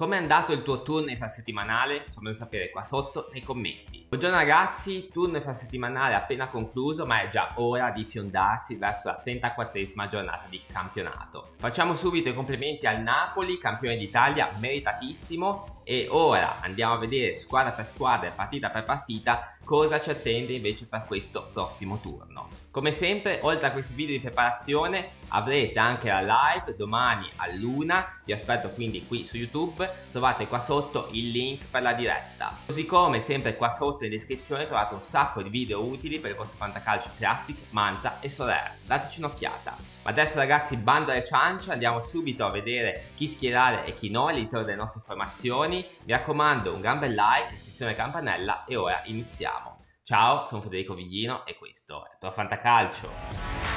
Com'è andato il tuo turno settimanale? Fammelo sapere qua sotto nei commenti. Buongiorno ragazzi, turno settimanale appena concluso ma è già ora di fiondarsi verso la 34esima giornata di campionato. Facciamo subito i complimenti al Napoli, campione d'Italia meritatissimo e ora andiamo a vedere squadra per squadra e partita per partita cosa ci attende invece per questo prossimo turno. Come sempre, oltre a questi video di preparazione, avrete anche la live domani a Luna, vi aspetto quindi qui su YouTube, trovate qua sotto il link per la diretta. Così come sempre qua sotto in descrizione trovate un sacco di video utili per il vostro fantacalcio Classic, Manta e Soler, dateci un'occhiata. Ma adesso ragazzi, bando alle ciance, andiamo subito a vedere chi schierare e chi no all'interno delle nostre formazioni mi raccomando un gran bel like, iscrizione e campanella e ora iniziamo. Ciao, sono Federico Viglino e questo è Pro Fantacalcio.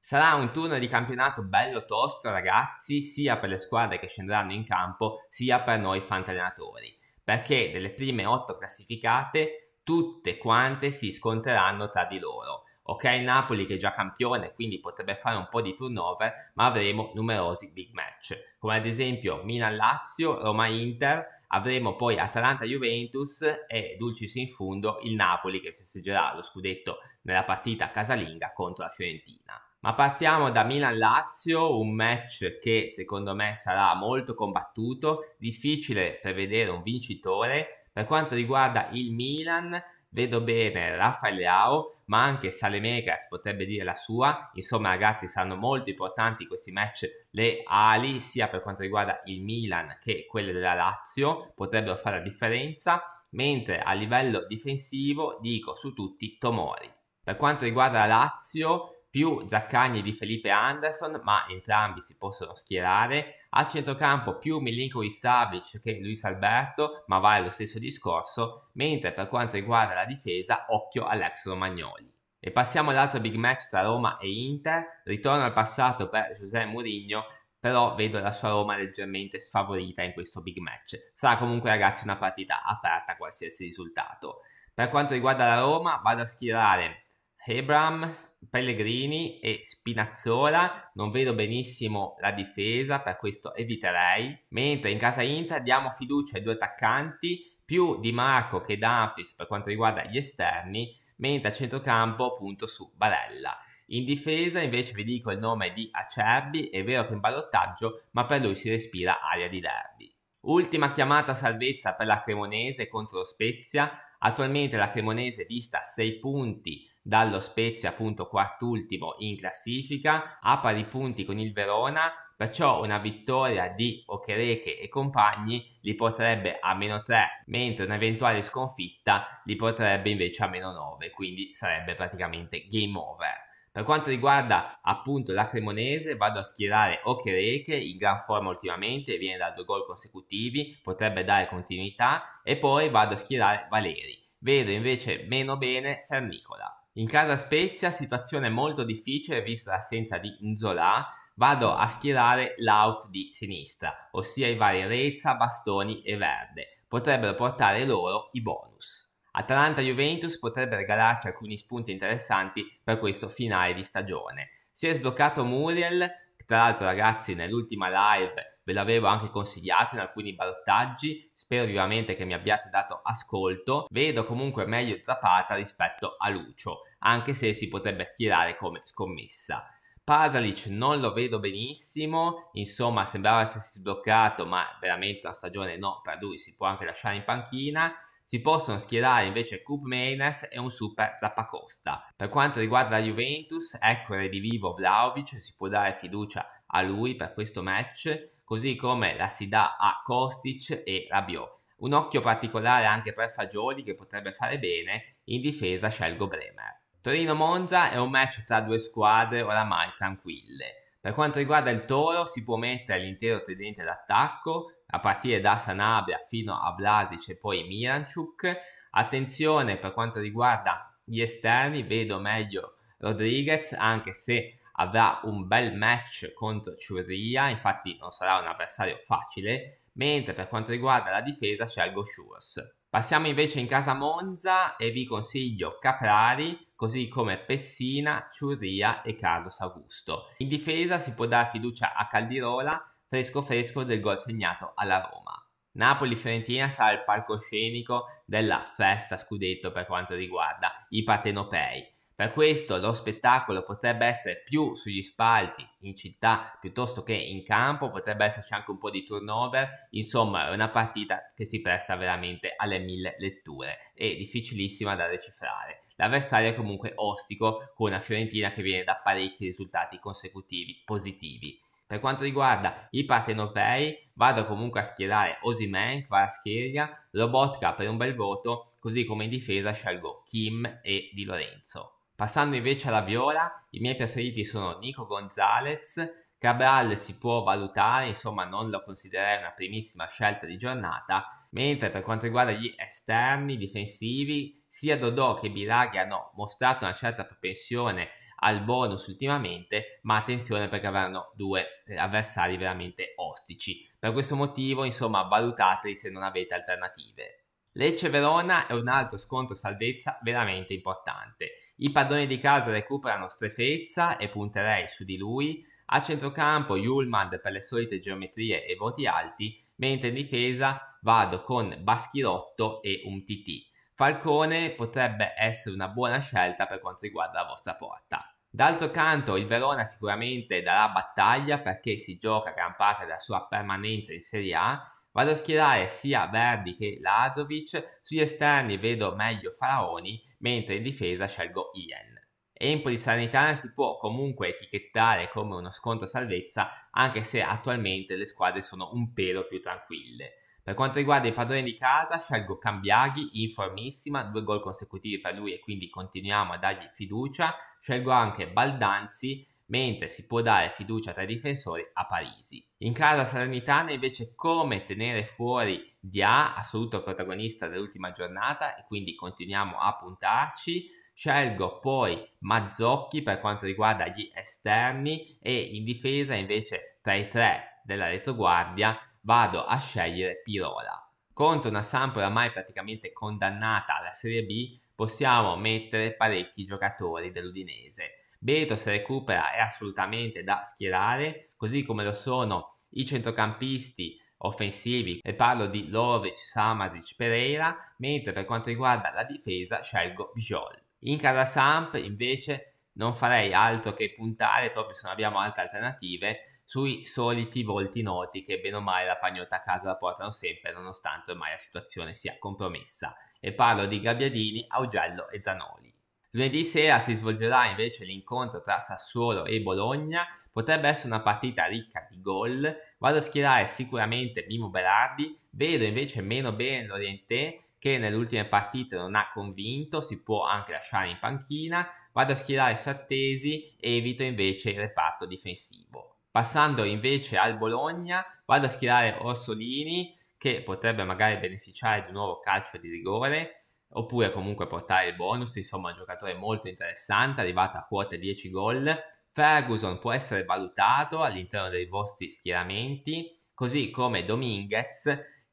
Sarà un turno di campionato bello tosto ragazzi, sia per le squadre che scenderanno in campo, sia per noi fantallenatori, perché delle prime 8 classificate tutte quante si scontreranno tra di loro. Ok, Napoli che è già campione, quindi potrebbe fare un po' di turnover, ma avremo numerosi big match, come ad esempio Milan-Lazio, Roma-Inter, avremo poi Atalanta-Juventus e Dulcis in fundo il Napoli che festeggerà lo scudetto nella partita casalinga contro la Fiorentina. Ma partiamo da Milan-Lazio, un match che secondo me sarà molto combattuto, difficile prevedere un vincitore, per quanto riguarda il Milan, vedo bene Rafael Leao, ma anche Salemecas potrebbe dire la sua. Insomma, ragazzi, saranno molto importanti questi match le ali, sia per quanto riguarda il Milan che quelle della Lazio, potrebbero fare la differenza. Mentre a livello difensivo dico su tutti Tomori. Per quanto riguarda la Lazio, più Zaccagni di Felipe Anderson, ma entrambi si possono schierare al centrocampo più Milinkovic Savic che Luis Alberto, ma vale lo stesso discorso, mentre per quanto riguarda la difesa, occhio all'ex Romagnoli. E passiamo all'altro big match tra Roma e Inter, ritorno al passato per José Mourinho, però vedo la sua Roma leggermente sfavorita in questo big match. Sarà comunque ragazzi una partita aperta a qualsiasi risultato. Per quanto riguarda la Roma, vado a schierare Hebram, Pellegrini e Spinazzola, non vedo benissimo la difesa, per questo eviterei. Mentre in casa Inter diamo fiducia ai due attaccanti, più Di Marco che Dumfries per quanto riguarda gli esterni, mentre a centrocampo punto su Barella. In difesa invece vi dico il nome di Acerbi, è vero che in ballottaggio, ma per lui si respira aria di derby. Ultima chiamata salvezza per la Cremonese contro Spezia, attualmente la Cremonese dista 6 punti dallo Spezia appunto quart'ultimo in classifica a pari punti con il Verona perciò una vittoria di Okereke e compagni li potrebbe a meno 3 mentre un'eventuale sconfitta li potrebbe invece a meno 9 quindi sarebbe praticamente game over per quanto riguarda appunto la Cremonese, vado a schierare Okereke, in gran forma ultimamente, viene da due gol consecutivi, potrebbe dare continuità, e poi vado a schierare Valeri. Vedo invece meno bene San Nicola. In casa Spezia, situazione molto difficile visto l'assenza di Nzola, vado a schierare l'out di sinistra, ossia i vari Rezza, Bastoni e Verde. Potrebbero portare loro i bonus. Atalanta-Juventus potrebbe regalarci alcuni spunti interessanti per questo finale di stagione. Si è sbloccato Muriel, tra l'altro, ragazzi, nell'ultima live ve l'avevo anche consigliato in alcuni ballottaggi. Spero vivamente che mi abbiate dato ascolto. Vedo comunque meglio Zapata rispetto a Lucio, anche se si potrebbe schierare come scommessa. Pasalic non lo vedo benissimo, insomma sembrava essersi sbloccato, ma veramente una stagione no per lui, si può anche lasciare in panchina si possono schierare invece Coop Mainers e un super Zappacosta. Per quanto riguarda la Juventus, ecco il redivivo Vlaovic, si può dare fiducia a lui per questo match, così come la si dà a Kostic e Rabiot. Un occhio particolare anche per Fagioli che potrebbe fare bene, in difesa scelgo Bremer. Torino-Monza è un match tra due squadre oramai tranquille. Per quanto riguarda il Toro si può mettere l'intero tridente d'attacco, a partire da Sanabria fino a Blasic e poi Miranchuk. Attenzione per quanto riguarda gli esterni, vedo meglio Rodriguez anche se avrà un bel match contro Ciurria, infatti non sarà un avversario facile, mentre per quanto riguarda la difesa scelgo Schurz. Passiamo invece in casa Monza e vi consiglio Caprari, così come Pessina, Ciurria e Carlos Augusto. In difesa si può dare fiducia a Caldirola, fresco fresco del gol segnato alla Roma. Napoli-Fiorentina sarà il palcoscenico della festa scudetto per quanto riguarda i patenopei. Per questo lo spettacolo potrebbe essere più sugli spalti in città piuttosto che in campo, potrebbe esserci anche un po' di turnover, insomma è una partita che si presta veramente alle mille letture e difficilissima da decifrare. L'avversario è comunque ostico con una Fiorentina che viene da parecchi risultati consecutivi positivi. Per quanto riguarda i partenopei, vado comunque a schierare Osimen, Kvaratskhelia, Robotka per un bel voto, così come in difesa scelgo Kim e Di Lorenzo. Passando invece alla Viola, i miei preferiti sono Nico Gonzalez, Cabral si può valutare, insomma non lo considererei una primissima scelta di giornata, mentre per quanto riguarda gli esterni difensivi, sia Dodò che Biraghi hanno mostrato una certa propensione al bonus ultimamente, ma attenzione perché avranno due eh, avversari veramente ostici. Per questo motivo, insomma, valutateli se non avete alternative. Lecce Verona è un altro scontro salvezza veramente importante. I padroni di casa recuperano Strefezza e punterei su di lui. A centrocampo Julmand per le solite geometrie e voti alti, mentre in difesa vado con Baschirotto e un TT. Falcone potrebbe essere una buona scelta per quanto riguarda la vostra porta. D'altro canto il Verona sicuramente darà battaglia perché si gioca gran parte della sua permanenza in Serie A. Vado a schierare sia Verdi che Lazovic, sugli esterni vedo meglio Faraoni, mentre in difesa scelgo Ian. Empoli Sanitana si può comunque etichettare come uno scontro salvezza, anche se attualmente le squadre sono un pelo più tranquille. Per quanto riguarda i padroni di casa, scelgo Cambiaghi in formissima, due gol consecutivi per lui e quindi continuiamo a dargli fiducia. Scelgo anche Baldanzi, mentre si può dare fiducia tra i difensori a Parisi. In casa Salernitana invece come tenere fuori Dia, assoluto protagonista dell'ultima giornata e quindi continuiamo a puntarci. Scelgo poi Mazzocchi per quanto riguarda gli esterni e in difesa invece tra i tre della retroguardia vado a scegliere Pirola. Contro una Samp oramai praticamente condannata alla Serie B, possiamo mettere parecchi giocatori dell'Udinese. Beto se recupera è assolutamente da schierare, così come lo sono i centrocampisti offensivi, e parlo di Lovic, Samadic, Pereira, mentre per quanto riguarda la difesa scelgo Bijol. In casa Samp invece non farei altro che puntare, proprio se non abbiamo altre alternative, sui soliti volti noti che bene o male la pagnotta a casa la portano sempre nonostante ormai la situazione sia compromessa e parlo di Gabbiadini, Augello e Zanoli. Lunedì sera si svolgerà invece l'incontro tra Sassuolo e Bologna, potrebbe essere una partita ricca di gol, vado a schierare sicuramente Mimo Berardi, vedo invece meno bene l'Orientè che nelle ultime partite non ha convinto, si può anche lasciare in panchina, vado a schierare Frattesi e evito invece il reparto difensivo. Passando invece al Bologna, vado a schierare Orsolini che potrebbe magari beneficiare di un nuovo calcio di rigore oppure comunque portare il bonus, insomma un giocatore molto interessante, arrivato a quota 10 gol. Ferguson può essere valutato all'interno dei vostri schieramenti, così come Dominguez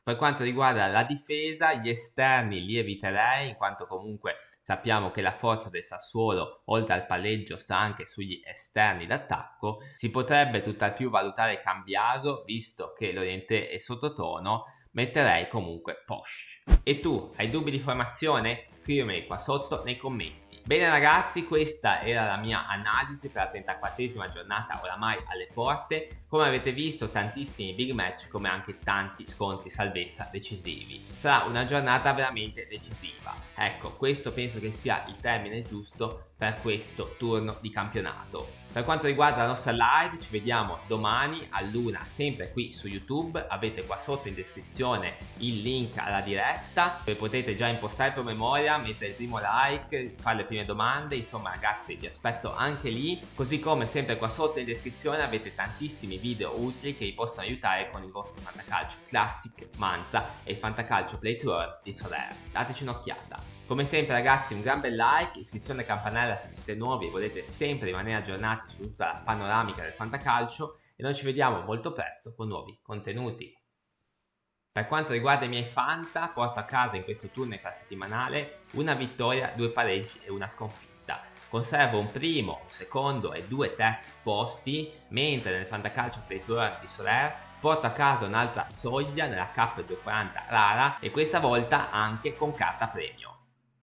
per quanto riguarda la difesa, gli esterni li eviterei, in quanto comunque sappiamo che la forza del Sassuolo, oltre al palleggio, sta anche sugli esterni d'attacco. Si potrebbe tutt'al più valutare Cambiaso, visto che l'Orientè è sottotono, metterei comunque Posh. E tu, hai dubbi di formazione? Scrivimi qua sotto nei commenti. Bene ragazzi, questa era la mia analisi per la 34esima giornata oramai alle porte. Come avete visto tantissimi big match come anche tanti scontri salvezza decisivi. Sarà una giornata veramente decisiva. Ecco, questo penso che sia il termine giusto per questo turno di campionato. Per quanto riguarda la nostra live ci vediamo domani all'una sempre qui su YouTube, avete qua sotto in descrizione il link alla diretta dove potete già impostare promemoria, mettere il primo like, fare le prime ottime domande, insomma ragazzi vi aspetto anche lì, così come sempre qua sotto in descrizione avete tantissimi video utili che vi possono aiutare con il vostro fantacalcio classic mantra e il fantacalcio play to di Soler, dateci un'occhiata. Come sempre ragazzi un gran bel like, iscrizione e campanella se siete nuovi e volete sempre rimanere aggiornati su tutta la panoramica del fantacalcio e noi ci vediamo molto presto con nuovi contenuti. Per quanto riguarda i miei Fanta, porto a casa in questo turno infrasettimanale una vittoria, due pareggi e una sconfitta. Conservo un primo, un secondo e due terzi posti, mentre nel fantacalcio per i tour di Soler porto a casa un'altra soglia nella k 240 rara e questa volta anche con carta premio.